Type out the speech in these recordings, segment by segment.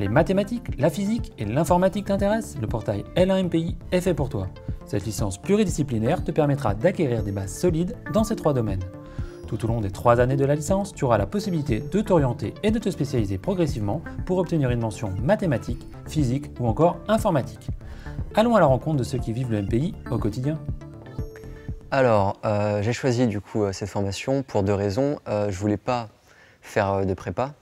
Les mathématiques, la physique et l'informatique t'intéressent Le portail L1MPI est fait pour toi. Cette licence pluridisciplinaire te permettra d'acquérir des bases solides dans ces trois domaines. Tout au long des trois années de la licence, tu auras la possibilité de t'orienter et de te spécialiser progressivement pour obtenir une mention mathématique, physique ou encore informatique. Allons à la rencontre de ceux qui vivent le MPI au quotidien. Alors, euh, j'ai choisi du coup euh, cette formation pour deux raisons. Euh, je voulais pas faire de prépa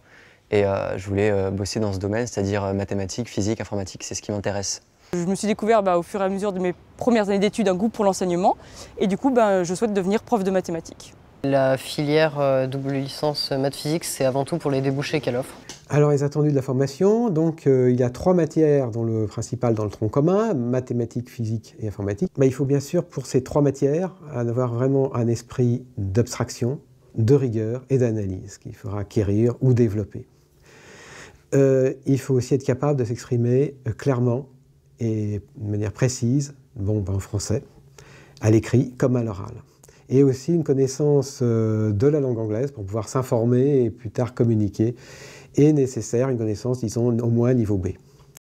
et je voulais bosser dans ce domaine, c'est-à-dire mathématiques, physique, informatique, c'est ce qui m'intéresse. Je me suis découvert bah, au fur et à mesure de mes premières années d'études un goût pour l'enseignement et du coup bah, je souhaite devenir prof de mathématiques. La filière double licence maths physique, c'est avant tout pour les débouchés qu'elle offre. Alors, les attendus de la formation, donc euh, il y a trois matières dont le principal dans le tronc commun, mathématiques, physique et informatique. Mais il faut bien sûr pour ces trois matières avoir vraiment un esprit d'abstraction, de rigueur et d'analyse qu'il faudra acquérir ou développer. Euh, il faut aussi être capable de s'exprimer euh, clairement et de manière précise, bon ben, en français, à l'écrit comme à l'oral. Et aussi une connaissance de la langue anglaise pour pouvoir s'informer et plus tard communiquer est nécessaire une connaissance, disons, au moins niveau B.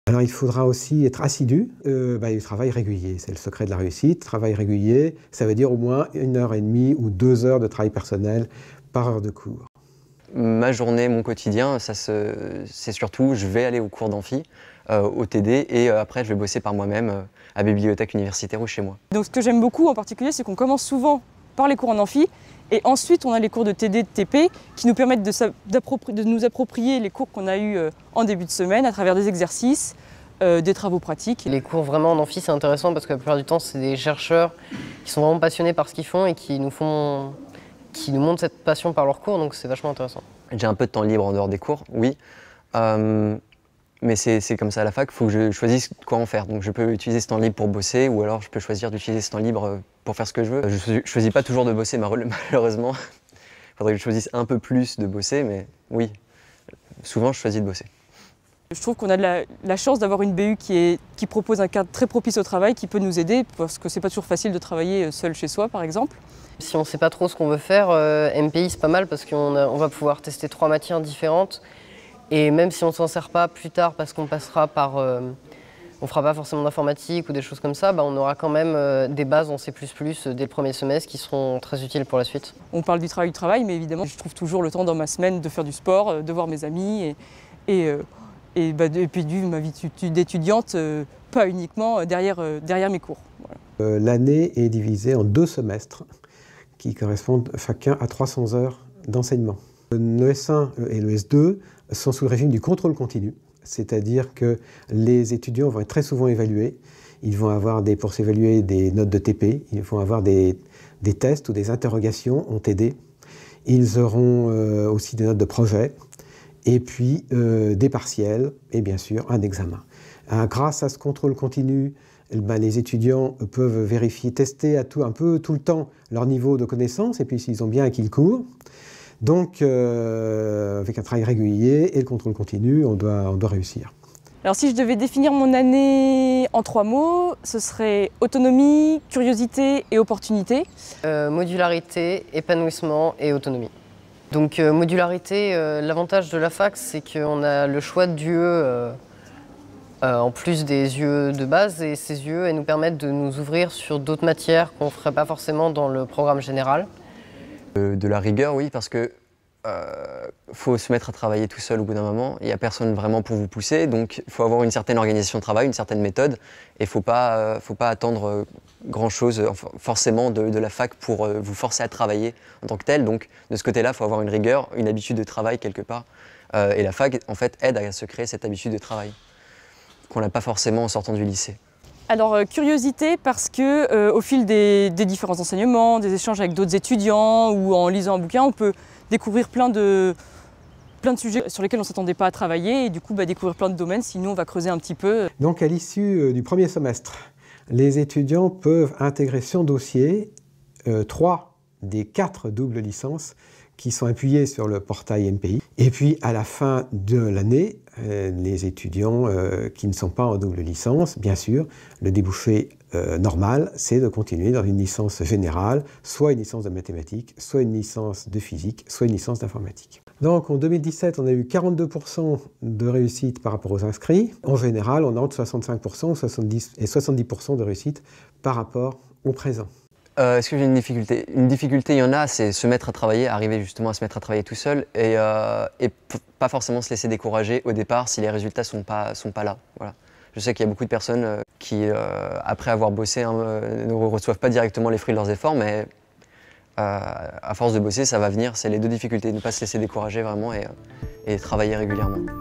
Alors il faudra aussi être assidu, euh, bah, du travail régulier, c'est le secret de la réussite. Travail régulier, ça veut dire au moins une heure et demie ou deux heures de travail personnel par heure de cours. Ma journée, mon quotidien, ça c'est surtout je vais aller au cours d'amphi, euh, au TD, et euh, après je vais bosser par moi-même euh, à bibliothèque universitaire ou chez moi. Donc ce que j'aime beaucoup en particulier, c'est qu'on commence souvent par les cours en amphi. Et ensuite, on a les cours de TD, de TP, qui nous permettent de, nous approprier les cours qu'on a eus euh, en début de semaine à travers des exercices, euh, des travaux pratiques. Les cours vraiment en amphi, c'est intéressant parce que la plupart du temps, c'est des chercheurs qui sont vraiment passionnés par ce qu'ils font et qui nous font, qui nous montrent cette passion par leurs cours, donc c'est vachement intéressant. J'ai un peu de temps libre en dehors des cours, oui. Euh, mais c'est comme ça à la fac, il faut que je choisisse quoi en faire. Donc je peux utiliser ce temps libre pour bosser ou alors je peux choisir d'utiliser ce temps libre euh, pour faire ce que je veux. Je choisis pas toujours de bosser malheureusement. Il faudrait que je choisisse un peu plus de bosser, mais oui, souvent je choisis de bosser. Je trouve qu'on a de la, chance d'avoir une BU qui, est, qui, propose un cadre très propice au travail, qui peut nous aider, parce que c'est pas toujours facile de travailler euh, seul chez soi, par exemple. Si on ne sait pas trop ce qu'on veut faire, euh, MPI c'est pas mal parce qu'on va pouvoir tester trois matières différentes et même si on ne s'en sert pas plus tard parce qu'on passera par. Euh, on fera pas forcément d'informatique ou des choses comme ça, bah, on aura quand même euh, des bases en C++ dès le premier semestre qui seront très utiles pour la suite. On parle du travail du travail, mais évidemment, je trouve toujours le temps dans ma semaine de faire du sport, euh, de voir mes amis et, et, bah, puis de ma vie d'étudiante, pas uniquement derrière, mes cours. L'année est divisée en deux semestres qui correspondent chacun à 300 heures d'enseignement. Le S1 euh, et le S2 sont sous le régime du contrôle continu, c'est-à-dire que les étudiants vont être très souvent évalués. Ils vont avoir pour s'évaluer des notes de TP, ils vont avoir des, tests ou des interrogations en TD. Ils auront euh, aussi des notes de projet, et puis euh, des partiels, et bien sûr un examen. grâce à ce contrôle continu, eh ben, les étudiants peuvent vérifier, tester à tout, un peu tout le temps leur niveau de connaissance, et puis s'ils ont bien acquis le cours. Donc, euh, avec un travail régulier et le contrôle continu, on doit, réussir. Alors, si je devais définir mon année en trois mots, ce serait autonomie, curiosité et opportunité. Euh, modularité, épanouissement et autonomie. Donc, euh, modularité, l'avantage de la fac, c'est qu'on a le choix de en plus des yeux de base. Et ces yeux, elles nous permettent de nous ouvrir sur d'autres matières qu'on ne ferait pas forcément dans le programme général. De, la rigueur, oui, parce que euh, faut se mettre à travailler tout seul au bout d'un moment. Il n'y a personne vraiment pour vous pousser, donc il faut avoir une certaine organisation de travail, une certaine méthode, et faut pas, euh, faut pas attendre euh, grand chose forcément de, la fac pour vous forcer à travailler en tant que tel. Donc de ce côté-là, il faut avoir une rigueur, une habitude de travail quelque part, et la fac en fait aide à se créer cette habitude de travail qu'on n'a pas forcément en sortant du lycée alors euh, curiosité parce que euh, au fil des, différents enseignements, des échanges avec d'autres étudiants ou en lisant un bouquin, on peut découvrir plein de, sujets sur lesquels on ne s'attendait pas à travailler et du coup bah, découvrir plein de domaines, sinon on va creuser un petit peu. Donc à l'issue euh, du premier semestre, les étudiants peuvent intégrer sur dossier trois des quatre doubles licences qui sont appuyés sur le portail MPI. Et puis à la fin de l'année, euh, les étudiants euh, qui ne sont pas en double licence, bien sûr, le débouché euh, normal, c'est de continuer dans une licence générale, soit une licence de mathématiques, soit une licence de physique, soit une licence d'informatique. Donc en 2017, on a eu 42% de réussite par rapport aux inscrits. En général, on a entre 65% et 70% de réussite par rapport au présent. Euh, est-ce que j'ai une difficulté Une difficulté, il y en a, c'est se mettre à travailler, arriver justement à se mettre à travailler tout seul et, euh, pas forcément se laisser décourager au départ si les résultats ne sont pas, là. Je sais qu'il y a beaucoup de personnes euh, qui, après avoir bossé, hein, ne reçoivent pas directement les fruits de leurs efforts, mais à force de bosser, ça va venir. C'est les deux difficultés, ne pas se laisser décourager vraiment et travailler régulièrement.